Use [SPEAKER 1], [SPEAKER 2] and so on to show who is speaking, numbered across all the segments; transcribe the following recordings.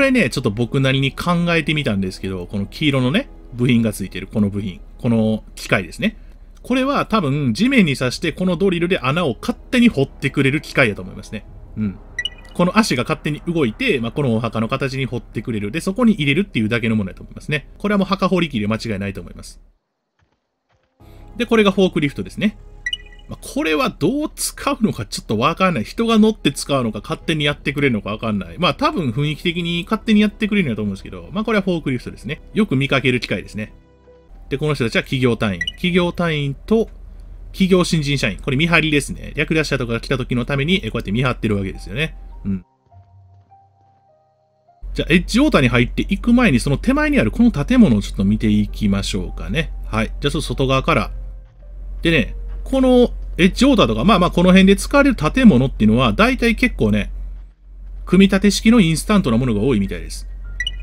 [SPEAKER 1] これね、ちょっと僕なりに考えてみたんですけど、この黄色のね、部品がついてる、この部品。この機械ですね。これは多分地面に刺してこのドリルで穴を勝手に掘ってくれる機械だと思いますね。うん。この足が勝手に動いて、まあ、このお墓の形に掘ってくれる。で、そこに入れるっていうだけのものだと思いますね。これはもう墓掘り機で間違いないと思います。で、これがフォークリフトですね。まあ、これはどう使うのかちょっとわかんない。人が乗って使うのか勝手にやってくれるのかわかんない。まあ多分雰囲気的に勝手にやってくれるんだと思うんですけど、まあこれはフォークリフトですね。よく見かける機械ですね。で、この人たちは企業単位。企業単位と企業新人社員。これ見張りですね。略奪者とかが来た時のために、こうやって見張ってるわけですよね。うん。じゃあ、エッジウォーターに入っていく前に、その手前にあるこの建物をちょっと見ていきましょうかね。はい。じゃあ、ちょっと外側から。でね、このエッジオーダーとか、まあまあこの辺で使われる建物っていうのは、大体結構ね、組み立て式のインスタントなものが多いみたいです。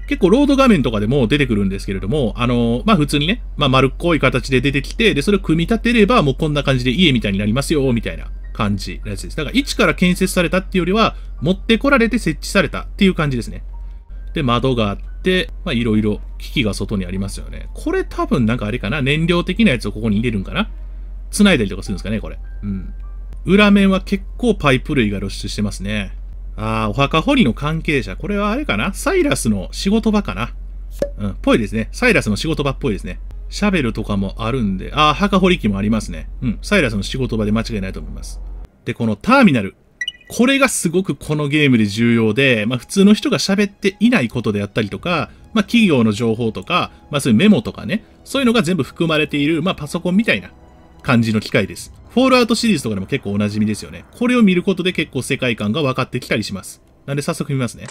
[SPEAKER 1] 結構ロード画面とかでも出てくるんですけれども、あのー、まあ、普通にね、まあ、丸っこい形で出てきて、で、それを組み立てればもうこんな感じで家みたいになりますよ、みたいな感じのやつです。だから一から建設されたっていうよりは、持ってこられて設置されたっていう感じですね。で、窓があって、ま、いろいろ機器が外にありますよね。これ多分なんかあれかな、燃料的なやつをここに入れるんかな繋いだりとかするんですかね、これ。うん。裏面は結構パイプ類が露出してますね。ああ、お墓掘りの関係者。これはあれかなサイラスの仕事場かなうん、ぽいですね。サイラスの仕事場っぽいですね。シャベルとかもあるんで、ああ、墓掘り機もありますね。うん、サイラスの仕事場で間違いないと思います。で、このターミナル。これがすごくこのゲームで重要で、まあ普通の人が喋っていないことであったりとか、まあ企業の情報とか、まあそういうメモとかね、そういうのが全部含まれている、まあパソコンみたいな感じの機械です。フォールアウトシリーズとかでも結構おなじみですよね。これを見ることで結構世界観が分かってきたりします。なんで早速見ますね。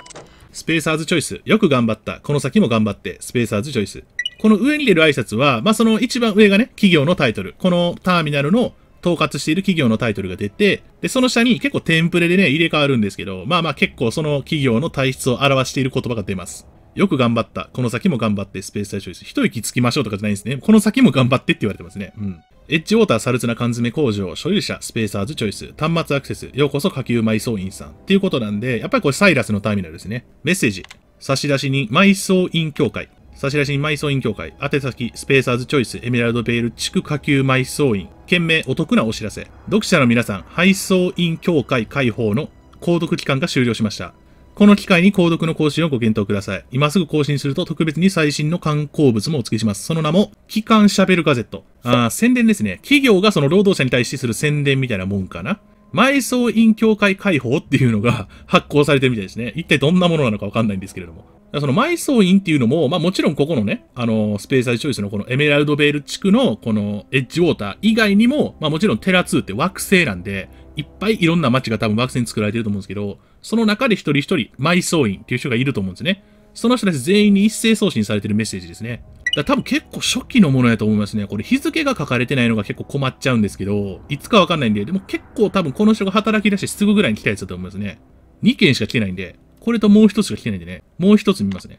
[SPEAKER 1] スペーサーズチョイス。よく頑張った。この先も頑張って。スペーサーズチョイス。この上に出る挨拶は、まあ、その一番上がね、企業のタイトル。このターミナルの統括している企業のタイトルが出て、で、その下に結構テンプレでね、入れ替わるんですけど、まあまあ結構その企業の体質を表している言葉が出ます。よく頑張った。この先も頑張って、スペースーズチョイス。一息つきましょうとかじゃないんですね。この先も頑張ってって言われてますね。うん。エッジウォーターサルツナ缶詰工場、所有者、スペーサーズチョイス、端末アクセス、ようこそ下級埋葬員さん。っていうことなんで、やっぱりこれサイラスのターミナルですね。メッセージ。差出人、埋葬員協会。差出人埋葬員協会。宛先、スペーサーズチョイス、エメラルドベール地区下級埋葬員。件名、お得なお知らせ。読者の皆さん、配送員協会解放の購読期間が終了しました。この機会に購読の更新をご検討ください。今すぐ更新すると特別に最新の観光物もお付けします。その名も、機関シャベルガゼット。ああ、宣伝ですね。企業がその労働者に対してする宣伝みたいなもんかな。埋葬院協会解放っていうのが 発行されてるみたいですね。一体どんなものなのかわかんないんですけれども。その埋葬院っていうのも、まあもちろんここのね、あのー、スペーサーチョイスのこのエメラルドベール地区のこのエッジウォーター以外にも、まあもちろんテラ2って惑星なんで、いっぱいいろんな街が多分惑星に作られてると思うんですけど、その中で一人一人、埋葬員っていう人がいると思うんですね。その人たち全員に一斉送信されてるメッセージですね。だ多分結構初期のものやと思いますね。これ日付が書かれてないのが結構困っちゃうんですけど、いつかわかんないんで、でも結構多分この人が働き出してすぐぐらいに来たやつだと思いますね。2件しか来てないんで、これともう一つしか来てないんでね、もう一つ見ますね。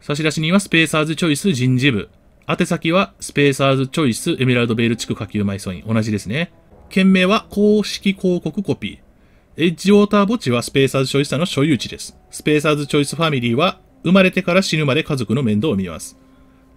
[SPEAKER 1] 差出人はスペーサーズチョイス人事部。宛先はスペーサーズチョイスエメラルドベール地区下級埋葬員。同じですね。件名は公式広告コピー。エッジウォーター墓地はスペーサーズチョイスタの所有地です。スペーサーズチョイスファミリーは生まれてから死ぬまで家族の面倒を見ます。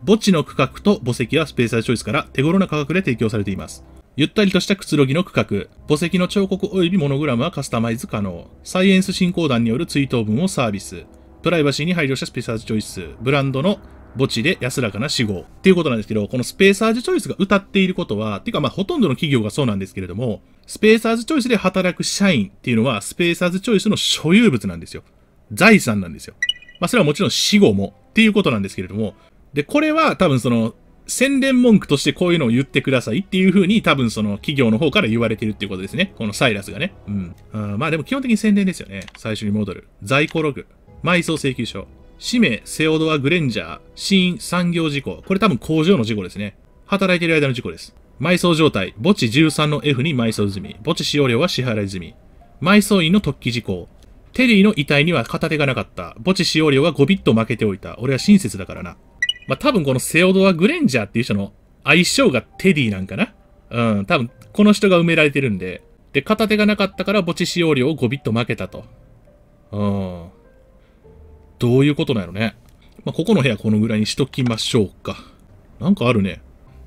[SPEAKER 1] 墓地の区画と墓石はスペーサーズチョイスから手頃な価格で提供されています。ゆったりとしたくつろぎの区画、墓石の彫刻及びモノグラムはカスタマイズ可能。サイエンス振興団による追悼文をサービス。プライバシーに配慮したスペーサーズチョイス、ブランドの墓地で安らかな死後っていうことなんですけど、このスペーサーズチョイスが歌っていることは、っていうかまあほとんどの企業がそうなんですけれども、スペーサーズチョイスで働く社員っていうのは、スペーサーズチョイスの所有物なんですよ。財産なんですよ。まあそれはもちろん死後もっていうことなんですけれども、で、これは多分その、宣伝文句としてこういうのを言ってくださいっていう風に多分その企業の方から言われてるっていうことですね。このサイラスがね。うん。あまあでも基本的に宣伝ですよね。最初に戻る。在庫ログ。埋葬請求書。氏名、セオドア・グレンジャー、死因、産業事故。これ多分工場の事故ですね。働いてる間の事故です。埋葬状態、墓地13の F に埋葬済み。墓地使用料は支払い済み。埋葬員の突起事項。テリーの遺体には片手がなかった。墓地使用料は5ビット負けておいた。俺は親切だからな。まあ、多分このセオドア・グレンジャーっていう人の相性がテディなんかなうん、多分この人が埋められてるんで。で、片手がなかったから墓地使用料を5ビット負けたと。うん。どういうことなんやろね。まあ、ここの部屋このぐらいにしときましょうか。なんかあるね。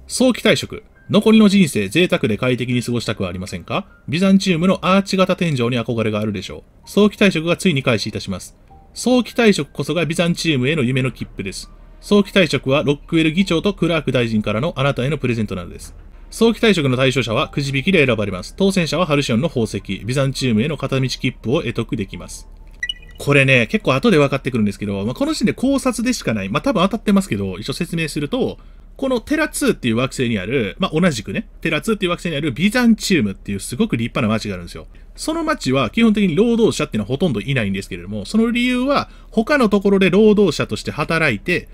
[SPEAKER 1] 早期退職。残りの人生贅沢で快適に過ごしたくはありませんかビザンチウムのアーチ型天井に憧れがあるでしょう。早期退職がついに開始いたします。早期退職こそがビザンチウムへの夢の切符です。早期退職はロックウェル議長とクラーク大臣からのあなたへのプレゼントなのです。早期退職の対象者はくじ引きで選ばれます。当選者はハルシオンの宝石、ビザンチウムへの片道切符を得得できます。これね、結構後で分かってくるんですけど、まあ、この時点で考察でしかない。まあ、多分当たってますけど、一応説明すると、このテラ2っていう惑星にある、まあ、同じくね、テラ2っていう惑星にあるビザンチウムっていうすごく立派な街があるんですよ。その街は基本的に労働者っていうのはほとんどいないんですけれども、その理由は他のところで労働者として働いて、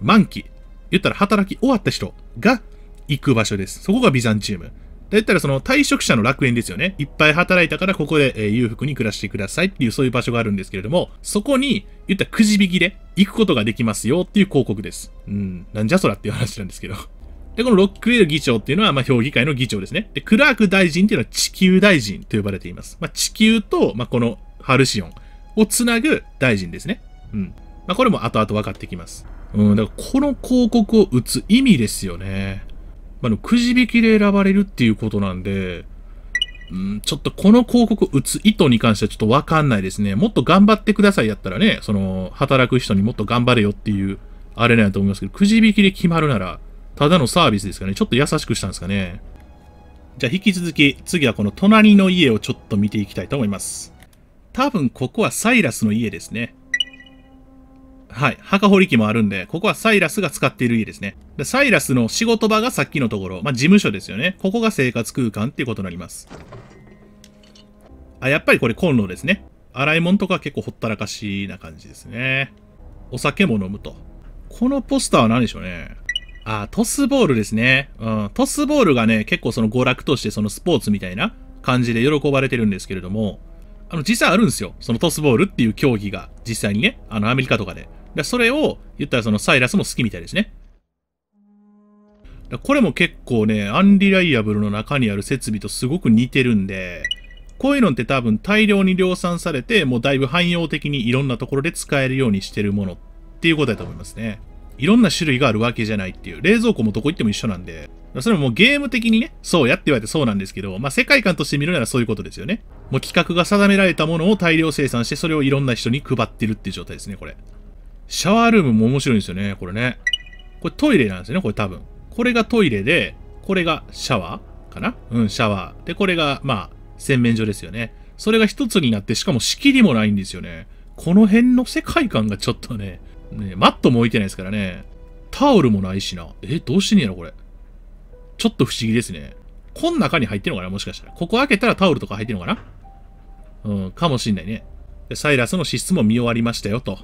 [SPEAKER 1] 満期、言ったら働き終わった人が行く場所です。そこがビザンチウム。言ったらその退職者の楽園ですよね。いっぱい働いたからここで、え裕福に暮らしてくださいっていうそういう場所があるんですけれども、そこに言ったらくじ引きで行くことができますよっていう広告です。うん、なんじゃそらっていう話なんですけど。で、このロックウェル議長っていうのは、まあ、評議会の議長ですね。で、クラーク大臣っていうのは地球大臣と呼ばれています。まあ、地球と、まあ、このハルシオンをつなぐ大臣ですね。うん。まあ、これも後々分かってきます。うん、だからこの広告を打つ意味ですよね。まあ、のくじ引きで選ばれるっていうことなんで、うん、ちょっとこの広告打つ意図に関してはちょっとわかんないですね。もっと頑張ってくださいやったらね、その、働く人にもっと頑張れよっていう、あれなんやと思いますけど、くじ引きで決まるなら、ただのサービスですかね。ちょっと優しくしたんですかね。じゃあ引き続き、次はこの隣の家をちょっと見ていきたいと思います。多分ここはサイラスの家ですね。はい、墓掘り機もあるんで、ここはサイラスが使っている家ですね。でサイラスの仕事場がさっきのところ、まあ、事務所ですよね。ここが生活空間っていうことになります。あ、やっぱりこれコンロですね。洗い物とか結構ほったらかしな感じですね。お酒も飲むと。このポスターは何でしょうね。あ、トスボールですね。うん。トスボールがね、結構その娯楽としてそのスポーツみたいな感じで喜ばれてるんですけれども、あの、実際あるんですよ。そのトスボールっていう競技が、実際にね、あの、アメリカとかで。だそれを、言ったらそのサイラスも好きみたいですね。だこれも結構ね、アンリライアブルの中にある設備とすごく似てるんで、こういうのって多分大量に量産されて、もうだいぶ汎用的にいろんなところで使えるようにしてるものっていうことだと思いますね。いろんな種類があるわけじゃないっていう。冷蔵庫もどこ行っても一緒なんで。それももうゲーム的にね、そうやって言われてそうなんですけど、まあ世界観として見るならそういうことですよね。もう企画が定められたものを大量生産して、それをいろんな人に配ってるっていう状態ですね、これ。シャワールームも面白いんですよね、これね。これトイレなんですよね、これ多分。これがトイレで、これがシャワーかなうん、シャワー。で、これが、まあ、洗面所ですよね。それが一つになって、しかも仕切りもないんですよね。この辺の世界観がちょっとね、ねマットも置いてないですからね。タオルもないしな。え、どうしてんやろ、これ。ちょっと不思議ですね。こん中に入ってんのかなもしかしたら。ここ開けたらタオルとか入ってんのかなうん、かもしんないね。サイラスの資質も見終わりましたよ、と。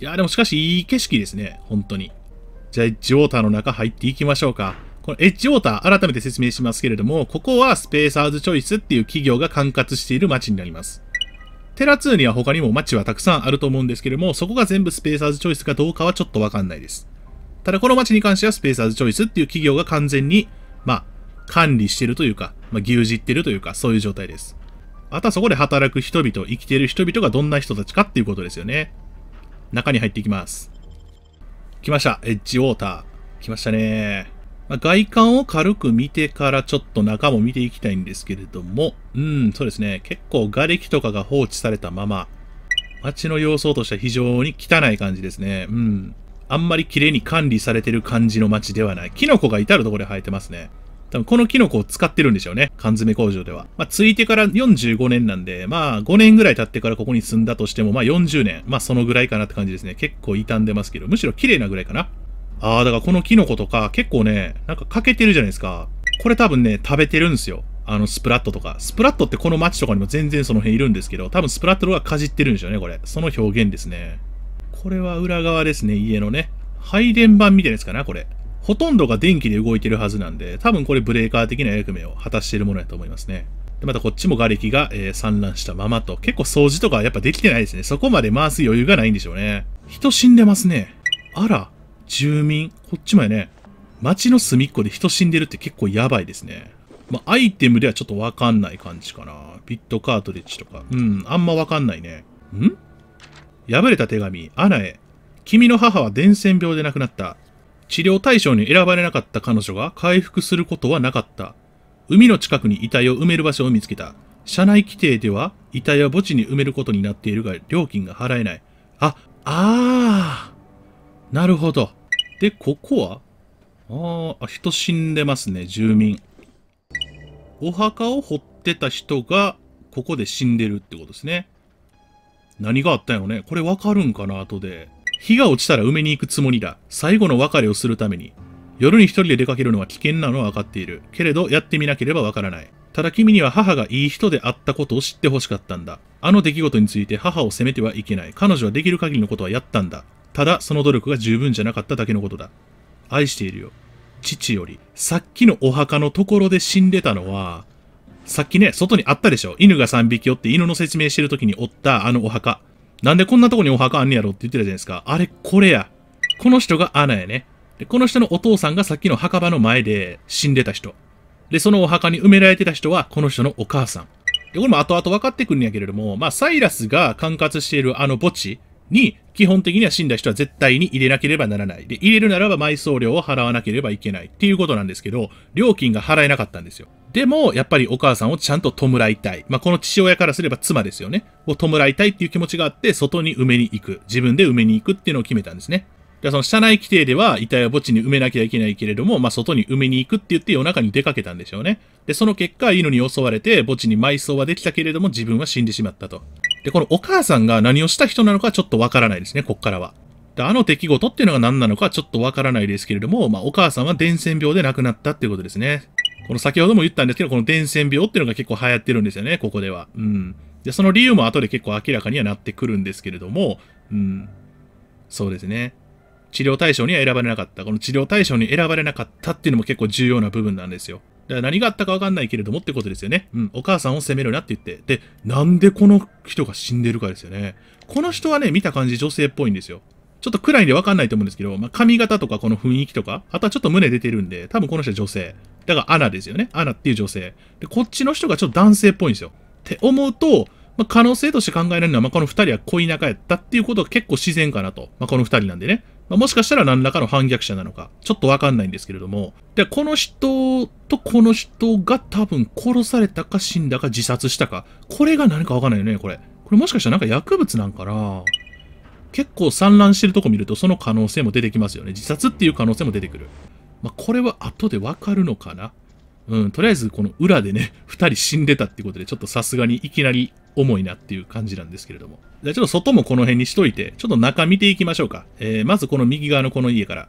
[SPEAKER 1] いやでもしかしいい景色ですね。本当に。じゃあ、エッジウォーターの中入っていきましょうか。このエッジウォーター、改めて説明しますけれども、ここはスペーサーズチョイスっていう企業が管轄している街になります。テラ2には他にも街はたくさんあると思うんですけれども、そこが全部スペーサーズチョイスかどうかはちょっとわかんないです。ただこの街に関してはスペーサーズチョイスっていう企業が完全に、まあ、管理してるというか、まあ、牛耳ってるというか、そういう状態です。あとはそこで働く人々、生きている人々がどんな人たちかっていうことですよね。中に入っていきます。来ました。エッジウォーター。来ましたね。まあ、外観を軽く見てからちょっと中も見ていきたいんですけれども、うん、そうですね。結構瓦礫とかが放置されたまま、街の様相としては非常に汚い感じですね。うん。あんまり綺麗に管理されてる感じの街ではない。キノコが至るところで生えてますね。多分このキノコを使ってるんでしょうね。缶詰工場では。まあ、ついてから45年なんで、まあ、5年ぐらい経ってからここに住んだとしても、まあ、40年。まあ、そのぐらいかなって感じですね。結構傷んでますけど、むしろ綺麗なぐらいかな。ああ、だからこのキノコとか、結構ね、なんか欠けてるじゃないですか。これ多分ね、食べてるんですよ。あの、スプラットとか。スプラットってこの街とかにも全然その辺いるんですけど、多分スプラットがかじってるんでしょうね、これ。その表現ですね。これは裏側ですね、家のね。配電盤みたいなやつかな、これ。ほとんどが電気で動いてるはずなんで、多分これブレーカー的な役目を果たしているものやと思いますね。で、またこっちも瓦礫が、えー、散乱したままと、結構掃除とかやっぱできてないですね。そこまで回す余裕がないんでしょうね。人死んでますね。あら、住民、こっちもやね。街の隅っこで人死んでるって結構やばいですね。まあ、アイテムではちょっとわかんない感じかな。ビットカートリッジとか。うん、あんまわかんないね。ん破れた手紙、アナへ。君の母は伝染病で亡くなった。治療対象に選ばれなかった彼女が回復することはなかった。海の近くに遺体を埋める場所を見つけた。社内規定では遺体は墓地に埋めることになっているが料金が払えない。あ、あー。なるほど。で、ここはああ、人死んでますね、住民。お墓を掘ってた人が、ここで死んでるってことですね。何があったんやろね。これわかるんかな、後で。日が落ちたら埋めに行くつもりだ。最後の別れをするために。夜に一人で出かけるのは危険なのは分かっている。けれど、やってみなければわからない。ただ君には母がいい人であったことを知ってほしかったんだ。あの出来事について母を責めてはいけない。彼女はできる限りのことはやったんだ。ただ、その努力が十分じゃなかっただけのことだ。愛しているよ。父より。さっきのお墓のところで死んでたのは、さっきね、外にあったでしょ。犬が3匹おって犬の説明してる時におったあのお墓。なんでこんなとこにお墓あんねやろって言ってたじゃないですか。あれ、これや。この人がアナやね。で、この人のお父さんがさっきの墓場の前で死んでた人。で、そのお墓に埋められてた人は、この人のお母さん。で、これも後々分かってくるんやけれども、まあ、サイラスが管轄しているあの墓地に、基本的には死んだ人は絶対に入れなければならない。で、入れるならば埋葬料を払わなければいけないっていうことなんですけど、料金が払えなかったんですよ。でも、やっぱりお母さんをちゃんと弔いたい。まあ、この父親からすれば妻ですよね。を弔いたいっていう気持ちがあって、外に埋めに行く。自分で埋めに行くっていうのを決めたんですね。で、その社内規定では遺体は墓地に埋めなきゃいけないけれども、まあ、外に埋めに行くって言って夜中に出かけたんでしょうね。で、その結果、犬に襲われて墓地に埋葬はできたけれども自分は死んでしまったと。で、このお母さんが何をした人なのかちょっとわからないですね、こっからは。で、あの出来事っていうのが何なのかちょっとわからないですけれども、まあ、お母さんは伝染病で亡くなったっていうことですね。この先ほども言ったんですけど、この伝染病っていうのが結構流行ってるんですよね、ここでは。うん。で、その理由も後で結構明らかにはなってくるんですけれども、うん。そうですね。治療対象には選ばれなかった。この治療対象に選ばれなかったっていうのも結構重要な部分なんですよ。何があったかわかんないけれどもってことですよね。うん、お母さんを責めるなって言って。で、なんでこの人が死んでるかですよね。この人はね、見た感じ女性っぽいんですよ。ちょっと暗いんでわかんないと思うんですけど、まあ、髪型とかこの雰囲気とか、あとはちょっと胸出てるんで、多分この人は女性。だからアナですよね。アナっていう女性。で、こっちの人がちょっと男性っぽいんですよ。って思うと、まあ、可能性として考えられるのは、まあ、この二人は恋仲やったっていうことが結構自然かなと。まあ、この二人なんでね。まあ、もしかしたら何らかの反逆者なのか、ちょっとわかんないんですけれども、で、この人とこの人が多分殺されたか死んだか自殺したか、これが何かわかんないよね、これ。これもしかしたらなんか薬物なんかな結構散乱してるとこ見るとその可能性も出てきますよね。自殺っていう可能性も出てくる。まあ、これは後でわかるのかなうん、とりあえずこの裏でね、2人死んでたってことで、ちょっとさすがにいきなり重いなっていう感じなんですけれども。じゃあちょっと外もこの辺にしといて、ちょっと中見ていきましょうか。えー、まずこの右側のこの家から。